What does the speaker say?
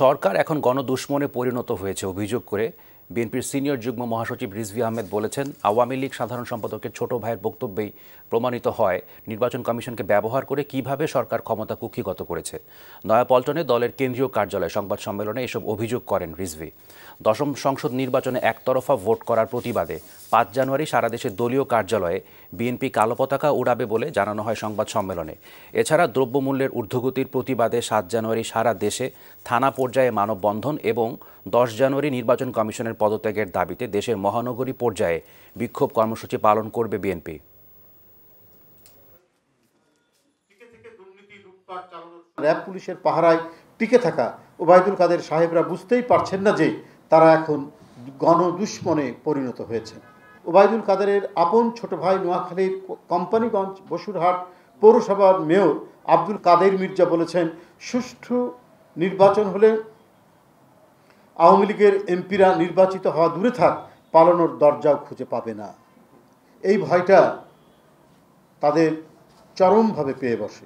সরকার এখন গণদুশ্মনে পরিণত হয়েছে অভিযোগ করে বিএনপির সিনিয়র যুগ্ম মহাসচিব রিজভি আহমেদ বলেছেন আওয়ামী লীগ সাধারণ সম্পাদকের ছোট ভাইয়ের বক্তব্যেই প্রমাণিত হয় নির্বাচন কমিশনকে ব্যবহার করে কিভাবে সরকার ক্ষমতা কুক্ষিগত করেছে নয়াপল্টনে দলের কেন্দ্রীয় কার্যালয়ে সংবাদ সম্মেলনে এসব অভিযোগ করেন রিজভি দশম সংসদ নির্বাচনে একতরফা ভোট করার প্রতিবাদে পাঁচ জানুয়ারি সারা দেশে দলীয় কার্যালয়ে বিএনপি কালো পতাকা উড়াবে বলে জানানো হয় সংবাদ সম্মেলনে এছাড়া দ্রব্যমূল্যের ঊর্ধ্বগতির প্রতিবাদে সাত জানুয়ারি সারা দেশে থানা পর্যায়ে মানববন্ধন এবং দশ জানুয়ারি নির্বাচন কমিশনের পদত্যাগের দাবিতে দেশের মহানগরী পর্যায়ে বিক্ষোভ কর্মসূচি পালন করবে বিএনপি র্যাব পুলিশের পাহারায় টিকে থাকা ওবায়দুল কাদের সাহেবরা বুঝতেই পারছেন না যে তারা এখন গণ দুশ্মনে পরিণত হয়েছে ওবায়দুল কাদেরের আপন ছোট ভাই নোয়াখালীর কোম্পানিগঞ্জ বসুরহাট পৌরসভার মেয়র আব্দুল কাদের মির্জা বলেছেন সুষ্ঠু নির্বাচন হলে আওয়ামী লীগের এমপিরা নির্বাচিত হওয়া দূরে থাক পালানোর দরজাও খুঁজে পাবে না এই ভয়টা তাদের চরমভাবে পেয়ে বসে